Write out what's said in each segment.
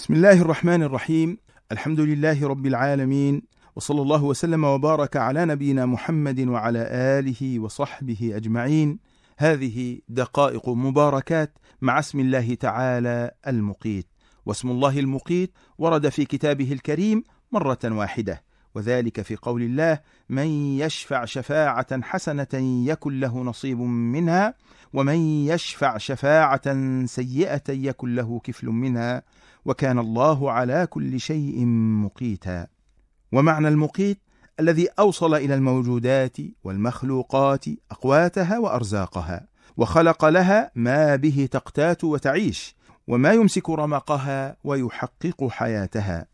بسم الله الرحمن الرحيم الحمد لله رب العالمين وصلى الله وسلم وبارك على نبينا محمد وعلى آله وصحبه أجمعين هذه دقائق مباركات مع اسم الله تعالى المقيت واسم الله المقيت ورد في كتابه الكريم مرة واحدة وذلك في قول الله من يشفع شفاعة حسنة يكن له نصيب منها ومن يشفع شفاعة سيئة يكن له كفل منها وكان الله على كل شيء مقيتا ومعنى المقيت الذي أوصل إلى الموجودات والمخلوقات أقواتها وأرزاقها وخلق لها ما به تقتات وتعيش وما يمسك رمقها ويحقق حياتها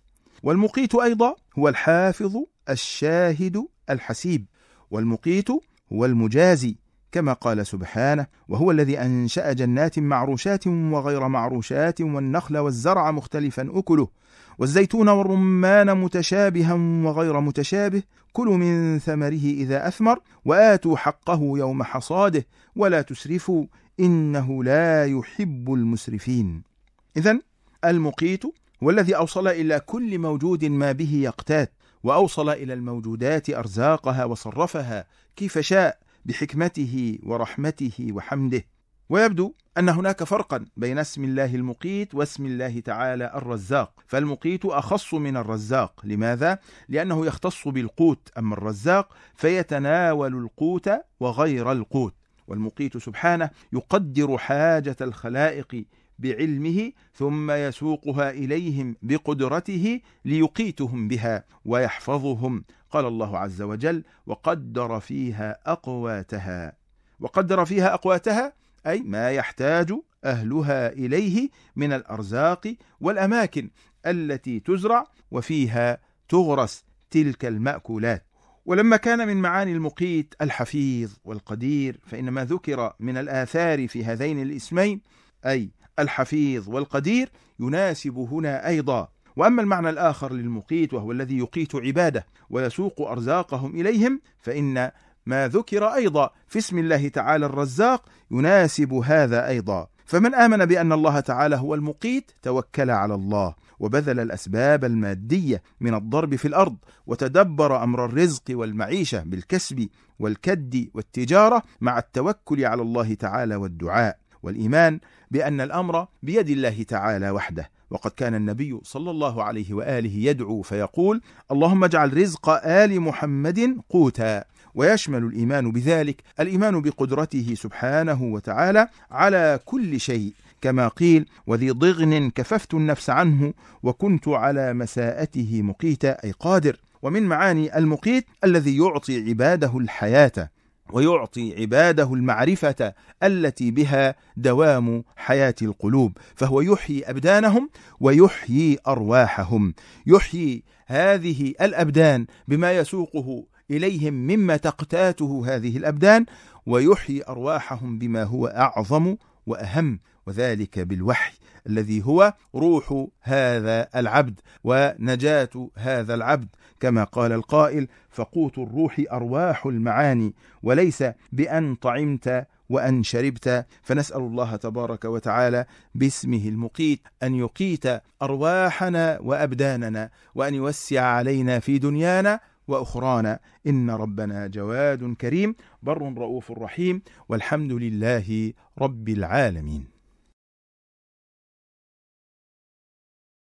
والمقيت أيضا هو الحافظ الشاهد الحسيب والمقيت هو المجازي كما قال سبحانه وهو الذي أنشأ جنات معروشات وغير معروشات والنخل والزرع مختلفا أكله والزيتون والرمان متشابها وغير متشابه كلوا من ثمره إذا أثمر وآتوا حقه يوم حصاده ولا تسرفوا إنه لا يحب المسرفين إذا المقيت هو الذي أوصل إلى كل موجود ما به يقتات وأوصل إلى الموجودات أرزاقها وصرفها كيف شاء بحكمته ورحمته وحمده ويبدو أن هناك فرقا بين اسم الله المقيت واسم الله تعالى الرزاق فالمقيت أخص من الرزاق لماذا؟ لأنه يختص بالقوت أما الرزاق فيتناول القوت وغير القوت والمقيت سبحانه يقدر حاجة الخلائق بعلمه ثم يسوقها إليهم بقدرته ليقيتهم بها ويحفظهم قال الله عز وجل وقدر فيها أقواتها وقدر فيها أقواتها أي ما يحتاج أهلها إليه من الأرزاق والأماكن التي تزرع وفيها تغرس تلك المأكولات ولما كان من معاني المقيت الحفيظ والقدير فإن ما ذكر من الآثار في هذين الاسمين أي الحفيظ والقدير يناسب هنا أيضا وأما المعنى الآخر للمقيت وهو الذي يقيت عباده ويسوق أرزاقهم إليهم فإن ما ذكر أيضا في اسم الله تعالى الرزاق يناسب هذا أيضا فمن آمن بأن الله تعالى هو المقيت توكل على الله وبذل الأسباب المادية من الضرب في الأرض وتدبر أمر الرزق والمعيشة بالكسب والكد والتجارة مع التوكل على الله تعالى والدعاء والايمان بان الامر بيد الله تعالى وحده وقد كان النبي صلى الله عليه واله يدعو فيقول اللهم اجعل رزق ال محمد قوتا ويشمل الايمان بذلك الايمان بقدرته سبحانه وتعالى على كل شيء كما قيل وذي ضغن كففت النفس عنه وكنت على مساءته مقيتا اي قادر ومن معاني المقيت الذي يعطي عباده الحياه ويعطي عباده المعرفة التي بها دوام حياة القلوب فهو يحيي أبدانهم ويحيي أرواحهم يحيي هذه الأبدان بما يسوقه إليهم مما تقتاته هذه الأبدان ويحيي أرواحهم بما هو أعظم وأهم وذلك بالوحي الذي هو روح هذا العبد ونجاة هذا العبد كما قال القائل فقوت الروح أرواح المعاني وليس بأن طعمت وأن شربت فنسأل الله تبارك وتعالى باسمه المقيت أن يقيت أرواحنا وأبداننا وأن يوسع علينا في دنيانا وأخرانا إن ربنا جواد كريم بر رؤوف رحيم والحمد لله رب العالمين